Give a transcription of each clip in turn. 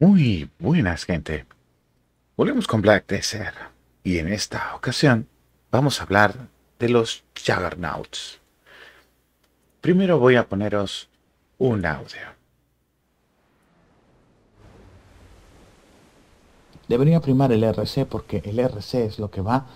Muy buenas, gente. Volvemos con Black Desert y en esta ocasión vamos a hablar de los Juggernauts. Primero voy a poneros un audio. Debería primar el RC porque el RC es lo que va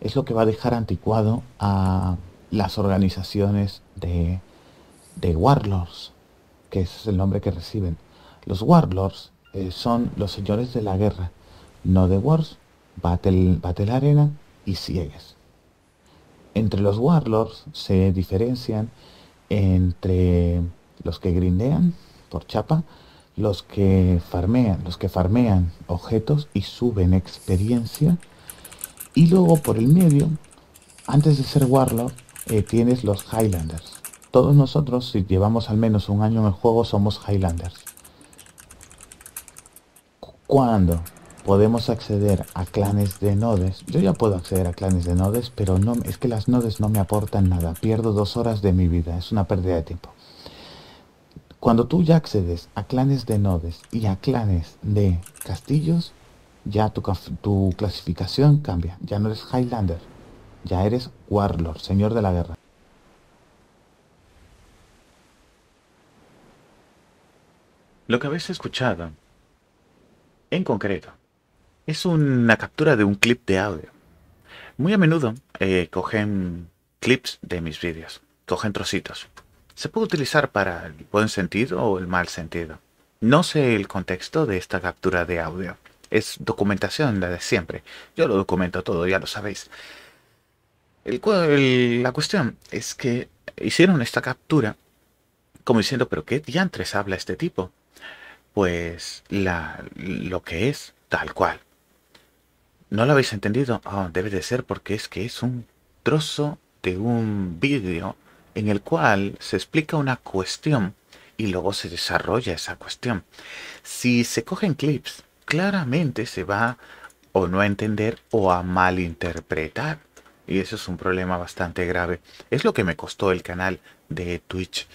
es lo que va a dejar anticuado a las organizaciones de, de Warlords, que es el nombre que reciben. Los Warlords eh, son los señores de la guerra. No de Wars, Battle, Battle Arena y Sieges. Entre los Warlords se diferencian entre los que grindean por chapa, los que farmean, los que farmean objetos y suben experiencia. Y luego por el medio, antes de ser Warlord, eh, tienes los Highlanders. Todos nosotros, si llevamos al menos un año en el juego, somos Highlanders cuando podemos acceder a clanes de nodes. Yo ya puedo acceder a clanes de nodes, pero no, es que las nodes no me aportan nada. Pierdo dos horas de mi vida. Es una pérdida de tiempo. Cuando tú ya accedes a clanes de nodes y a clanes de castillos, ya tu, tu clasificación cambia. Ya no eres Highlander, ya eres Warlord, señor de la guerra. Lo que habéis escuchado en concreto es una captura de un clip de audio. Muy a menudo eh, cogen clips de mis vídeos, cogen trocitos. Se puede utilizar para el buen sentido o el mal sentido. No sé el contexto de esta captura de audio. Es documentación la de siempre. Yo lo documento todo, ya lo sabéis. la cuestión es que hicieron esta captura como diciendo, pero ¿qué diantres habla este tipo? pues la, lo que es tal cual. ¿No lo habéis entendido? Ah, debe de ser porque es que es un trozo de un vídeo en el cual se explica una cuestión y luego se desarrolla esa cuestión. Si se cogen clips, claramente se va o no a entender o a malinterpretar. Y eso es un problema bastante grave. Es lo que me costó el canal de Twitch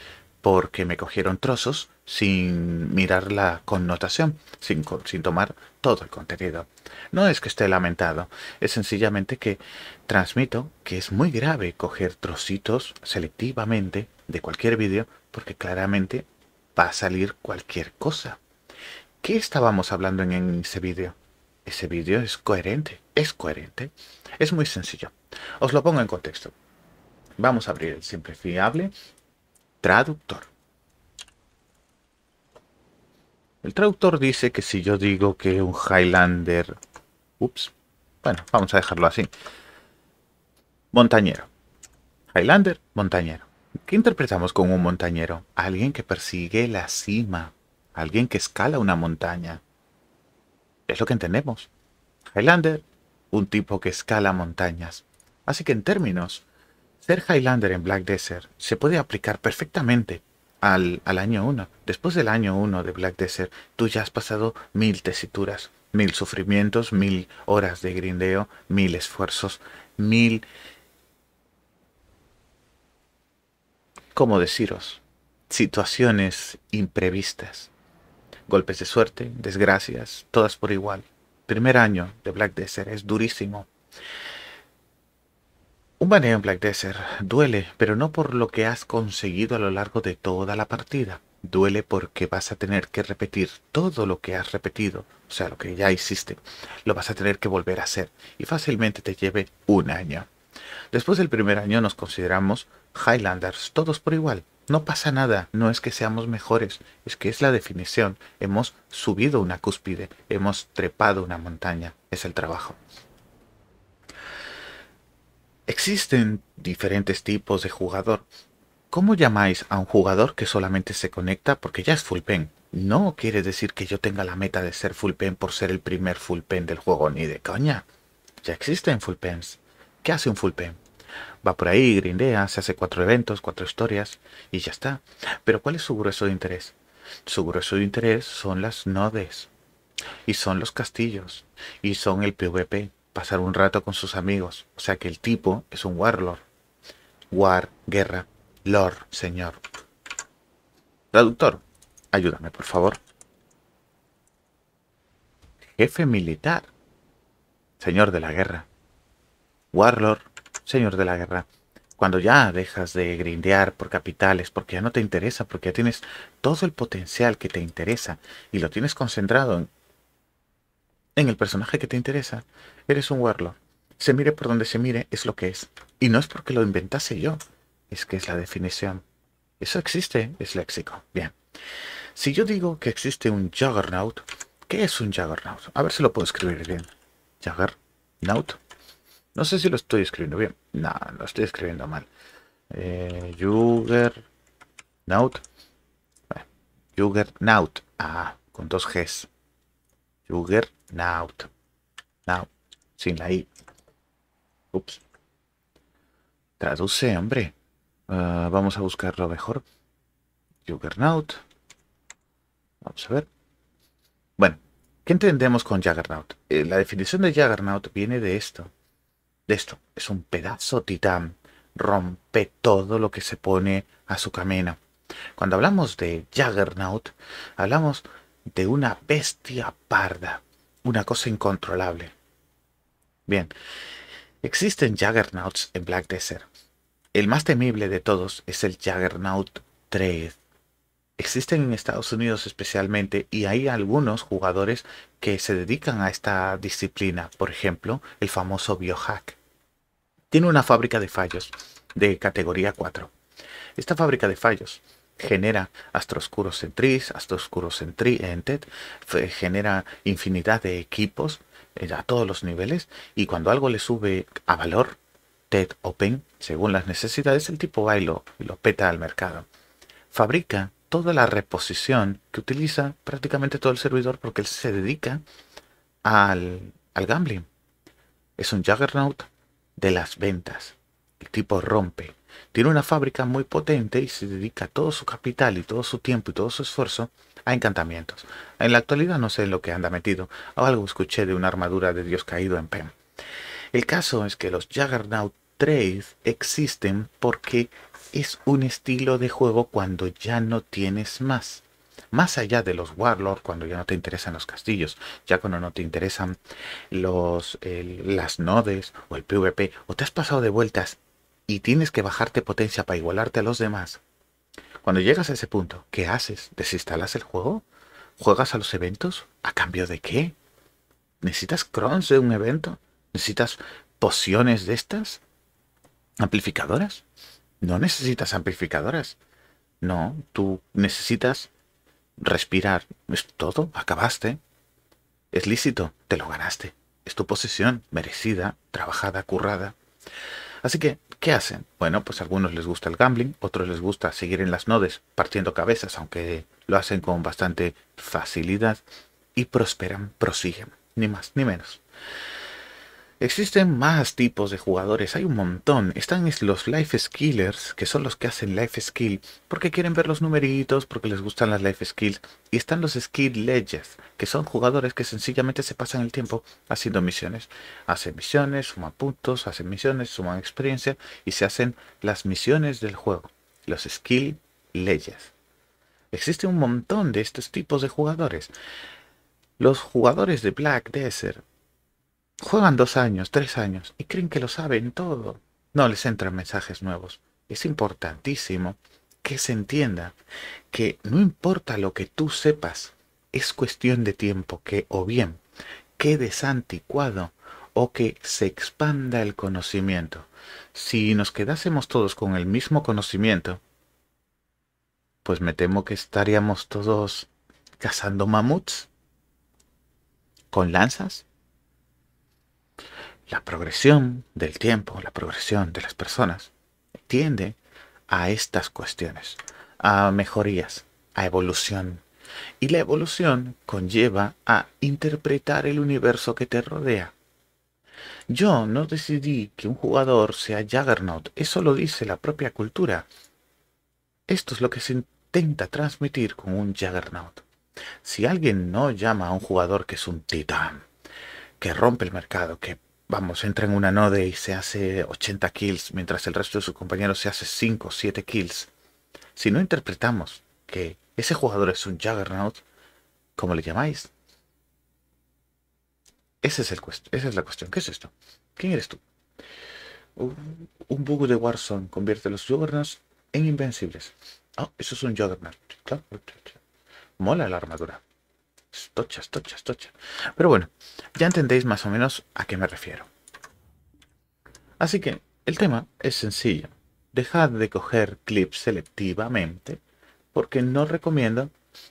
porque me cogieron trozos sin mirar la connotación, sin, tomar todo el contenido. No es que esté lamentado, es sencillamente que transmito que es muy grave coger trocitos selectivamente de cualquier vídeo porque claramente va a salir cualquier cosa. ¿Qué estábamos hablando en ese vídeo? Ese vídeo es coherente, es coherente. Es muy sencillo. Os lo pongo en contexto. Vamos a abrir el simple fiable traductor. El traductor dice que si yo digo que un Highlander... Ups. Bueno, vamos a dejarlo así. Montañero. Highlander, montañero. ¿Qué interpretamos con un montañero? Alguien que persigue la cima. Alguien que escala una montaña. Es lo que entendemos. Highlander, un tipo que escala montañas. Así que en términos ser Highlander en Black Desert se puede aplicar perfectamente al, año 1. Después del año 1 de Black Desert, tú ya has pasado mil tesituras, mil sufrimientos, mil horas de grindeo, mil esfuerzos, mil... ¿Cómo deciros? Situaciones imprevistas. Golpes de suerte, desgracias, todas por igual. Primer año de Black Desert es durísimo. Un baneo en Black Desert duele, pero no por lo que has conseguido a lo largo de toda la partida. Duele porque vas a tener que repetir todo lo que has repetido, o sea, lo que ya hiciste, lo vas a tener que volver a hacer, y fácilmente te lleve un año. Después del primer año nos consideramos Highlanders, todos por igual. No pasa nada, no es que seamos mejores, es que es la definición. Hemos subido una cúspide, hemos trepado una montaña, es el trabajo. Existen diferentes tipos de jugador. ¿Cómo llamáis a un jugador que solamente se conecta porque ya es full pen? No quiere decir que yo tenga la meta de ser full pen por ser el primer full pen del juego, ni de coña. Ya existen full pens. ¿Qué hace un full pen? Va por ahí, grindea, se hace cuatro eventos, cuatro historias y ya está. Pero ¿cuál es su grueso de interés? Su grueso de interés son las nodes y son los castillos y son el PvP pasar un rato con sus amigos. O sea que el tipo es un warlord. War, guerra, lord, señor. Traductor, ayúdame por favor. Jefe militar. Señor de la guerra. Warlord, señor de la guerra. Cuando ya dejas de grindear por capitales, porque ya no te interesa, porque ya tienes todo el potencial que te interesa y lo tienes concentrado en en el personaje que te interesa, eres un warlock. Se mire por donde se mire, es lo que es. Y no es porque lo inventase yo, es que es la definición. Eso existe, es léxico. Bien. Si yo digo que existe un Juggernaut, ¿qué es un Juggernaut? A ver si lo puedo escribir bien. Juggernaut. No sé si lo estoy escribiendo bien. No, lo estoy escribiendo mal. Eh, Juggernaut. Juggernaut. Ah, con dos Gs. Juggernaut. Naut. Naut. Sin la I. Traduce, hombre. Ah, vamos a buscarlo mejor. Juggernaut. Vamos a ver. Bueno, ¿qué entendemos con Juggernaut? Eh, la definición de Juggernaut viene de esto. De esto. Es un pedazo titán. Rompe todo lo que se pone a su camino. Cuando hablamos de Juggernaut, hablamos de una bestia parda una cosa incontrolable. Bien, existen juggernauts en Black Desert. El más temible de todos es el Juggernaut 3. Existen en Estados Unidos especialmente y hay algunos jugadores que se dedican a esta disciplina, por ejemplo, el famoso biohack. Tiene una fábrica de fallos de categoría 4. Esta fábrica de fallos genera astroscuros en TRIS, astroscuros en, TED, genera infinidad de equipos eh, a todos los niveles y cuando algo le sube a valor, TED Open, según las necesidades, el tipo va y lo, peta al mercado. Fabrica toda la reposición que utiliza prácticamente todo el servidor porque él se dedica al, al gambling. Es un juggernaut de las ventas. El tipo rompe, tiene una fábrica muy potente y se dedica todo su capital y todo su tiempo y todo su esfuerzo a encantamientos. En la actualidad no sé en lo que anda metido, o algo escuché de una armadura de Dios caído en Pem. El caso es que los Juggernaut 3 existen porque es un estilo de juego cuando ya no tienes más. Más allá de los Warlord, cuando ya no te interesan los castillos, ya cuando no te interesan los, las nodes o el PvP, o te has pasado de vueltas y tienes que bajarte potencia para igualarte a los demás. Cuando llegas a ese punto, ¿qué haces? ¿Desinstalas el juego? ¿Juegas a los eventos? ¿A cambio de qué? ¿Necesitas crons de un evento? ¿Necesitas pociones de estas? ¿Amplificadoras? No necesitas amplificadoras. No, tú necesitas respirar. Es todo, acabaste. Es lícito, te lo ganaste. Es tu posesión, merecida, trabajada, currada. Así que, ¿qué hacen? Bueno, pues a algunos les gusta el gambling, otros les gusta seguir en las nodes partiendo cabezas, aunque lo hacen con bastante facilidad, y prosperan, prosiguen, ni más ni menos. Existen más tipos de jugadores, hay un montón. Están los life skillers, que son los que hacen life skill, porque quieren ver los numeritos, porque les gustan las life skills. Y están los skill leggers que son jugadores que sencillamente se pasan el tiempo haciendo misiones. Hacen misiones, suman puntos, hacen misiones, suman experiencia y se hacen las misiones del juego. Los skill leggers Existe un montón de estos tipos de jugadores. Los jugadores de Black Desert Juegan dos años, tres años y creen que lo saben todo. No les entran mensajes nuevos. Es importantísimo que se entienda que no importa lo que tú sepas, es cuestión de tiempo que o bien quede anticuado o que se expanda el conocimiento. Si nos quedásemos todos con el mismo conocimiento, pues me temo que estaríamos todos cazando mamuts con lanzas la progresión del tiempo, la progresión de las personas, tiende a estas cuestiones, a mejorías, a evolución. Y la evolución conlleva a interpretar el universo que te rodea. Yo no decidí que un jugador sea Juggernaut, eso lo dice la propia cultura. Esto es lo que se intenta transmitir con un Juggernaut. Si alguien no llama a un jugador que es un titán, que rompe el mercado, que vamos, entra en una node y se hace 80 kills, mientras el resto de sus compañeros se hace 5 o 7 kills, si no interpretamos que ese jugador es un Juggernaut, ¿cómo le llamáis, ese es el esa es la cuestión. ¿Qué es esto? ¿Quién eres tú? Un, bug de Warzone convierte a los Juggernauts en invencibles. Ah, eso es un Juggernaut. Mola la armadura. Tochas, tochas, tochas. Pero bueno, ya entendéis más o menos a qué me refiero. Así que el tema es sencillo. Dejad de coger clips selectivamente porque no recomiendo,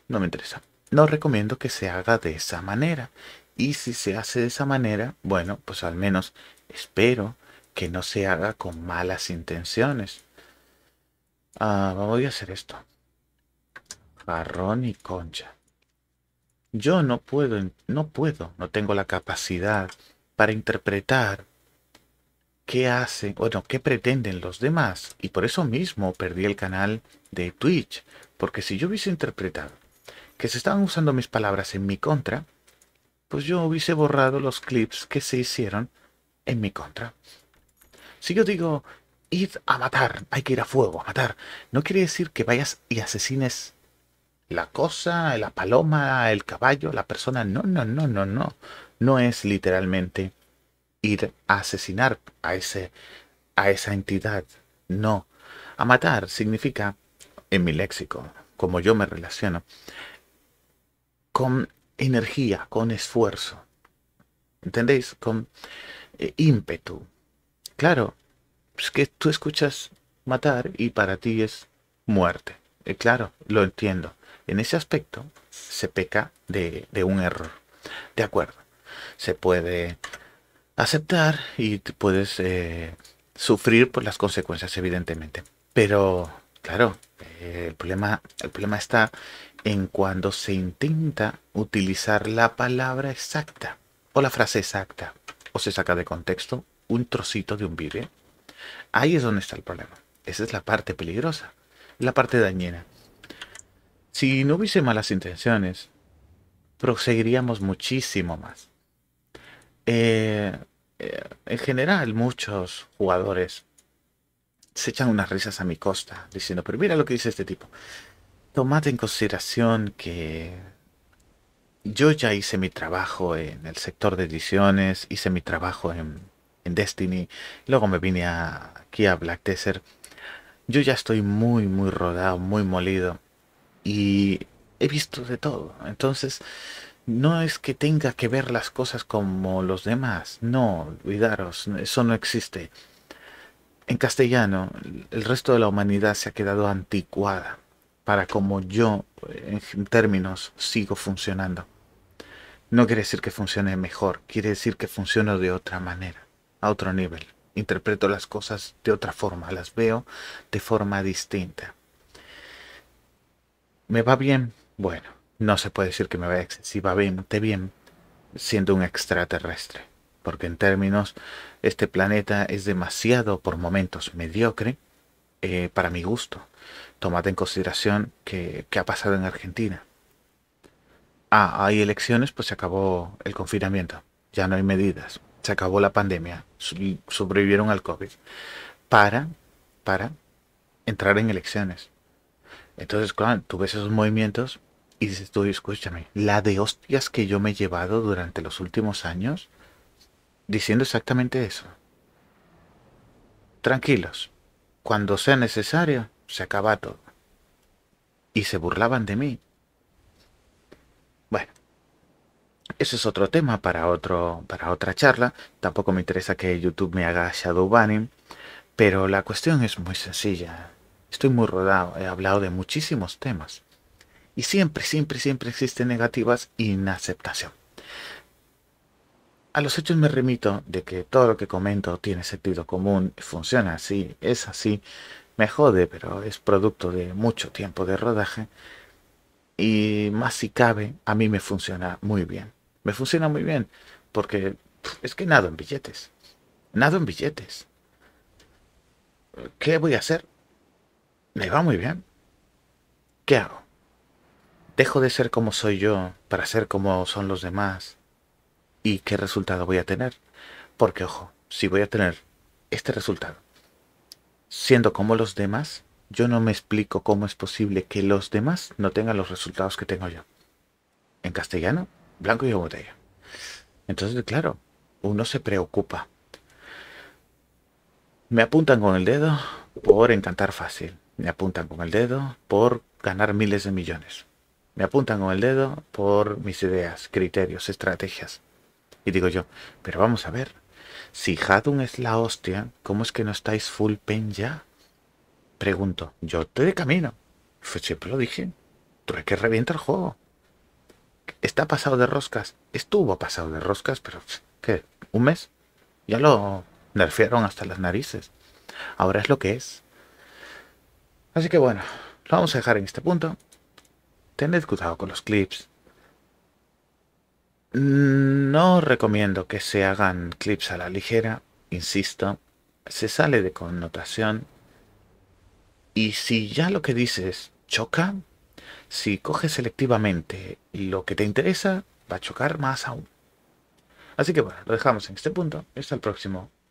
no me interesa, no recomiendo que se haga de esa manera. Y si se hace de esa manera, bueno, pues al menos espero que no se haga con malas intenciones. Ah, voy a hacer esto. Jarrón y concha. Yo no puedo, no puedo, no tengo la capacidad para interpretar qué hacen, bueno, qué pretenden los demás. Y por eso mismo perdí el canal de Twitch, porque si yo hubiese interpretado que se estaban usando mis palabras en mi contra, pues yo hubiese borrado los clips que se hicieron en mi contra. Si yo digo, id a matar, hay que ir a fuego, a matar, no quiere decir que vayas y asesines la cosa, la paloma, el caballo, la persona. No, no, no, no, no. No es literalmente ir a asesinar a, ese, a esa entidad. No. A matar significa, en mi léxico, como yo me relaciono, con energía, con esfuerzo. ¿Entendéis? Con eh, ímpetu. Claro, es que tú escuchas matar y para ti es muerte. Eh, claro, lo entiendo. En ese aspecto se peca de, un error. De acuerdo, se puede aceptar y puedes eh, sufrir por las consecuencias, evidentemente. Pero, claro, el, problema, el problema está en cuando se intenta utilizar la palabra exacta o la frase exacta o se saca de contexto un trocito de un vídeo. Ahí es donde está el problema. Esa es la parte peligrosa, la parte dañina. Si no hubiese malas intenciones, proseguiríamos muchísimo más. Eh, eh, en general, muchos jugadores se echan unas risas a mi costa, diciendo, pero mira lo que dice este tipo. Tomad en consideración que yo ya hice mi trabajo en el sector de ediciones, hice mi trabajo en, Destiny, luego me vine aquí a Black Desert. Yo ya estoy muy, muy rodado, muy molido y he visto de todo. Entonces, no es que tenga que ver las cosas como los demás. No, olvidaros, eso no existe. En castellano, el resto de la humanidad se ha quedado anticuada para como yo, en términos, sigo funcionando. No quiere decir que funcione mejor, quiere decir que funciono de otra manera, a otro nivel. Interpreto las cosas de otra forma, las veo de forma distinta. ¿Me va bien? Bueno, no se puede decir que me va excesivamente bien siendo un extraterrestre, porque en términos, este planeta es demasiado por momentos mediocre eh, para mi gusto. Tómate en consideración que, que ha pasado en Argentina. Ah, hay elecciones, pues se acabó el confinamiento. Ya no hay medidas. Se acabó la pandemia. Sobrevivieron al COVID. Para, para entrar en elecciones. Entonces, tú ves esos movimientos y dices tú, escúchame, la de hostias que yo me he llevado durante los últimos años diciendo exactamente eso. Tranquilos, cuando sea necesario, se acaba todo. Y se burlaban de mí. Bueno, ese es otro tema para, otro, para otra charla. Tampoco me interesa que YouTube me haga shadow banning. Pero la cuestión es muy sencilla. Estoy muy rodado, he hablado de muchísimos temas. Y siempre, siempre, siempre existen negativas y inaceptación. A los hechos me remito de que todo lo que comento tiene sentido común, funciona así, es así, me jode, pero es producto de mucho tiempo de rodaje. Y más si cabe, a mí me funciona muy bien. Me funciona muy bien porque es que nado en billetes. Nado en billetes. ¿Qué voy a hacer? me va muy bien. ¿Qué hago? ¿Dejo de ser como soy yo para ser como son los demás? ¿Y qué resultado voy a tener? Porque, ojo, si voy a tener este resultado, siendo como los demás, yo no me explico cómo es posible que los demás no tengan los resultados que tengo yo. En castellano, blanco y botella. Entonces, claro, uno se preocupa. Me apuntan con el dedo por encantar fácil. Me apuntan con el dedo por ganar miles de millones. Me apuntan con el dedo por mis ideas, criterios, estrategias. Y digo yo, pero vamos a ver, si Hadun es la hostia, ¿cómo es que no estáis full pen ya? Pregunto, yo estoy de camino. siempre lo dije, tú hay que revienta el juego. Está pasado de roscas, estuvo pasado de roscas, pero ¿qué? ¿Un mes? Ya lo nerfearon hasta las narices. Ahora es lo que es. Así que bueno, lo vamos a dejar en este punto. Tened cuidado con los clips. No recomiendo que se hagan clips a la ligera, insisto. Se sale de connotación. Y si ya lo que dices choca, si coges selectivamente lo que te interesa, va a chocar más aún. Así que bueno, lo dejamos en este punto. Hasta el próximo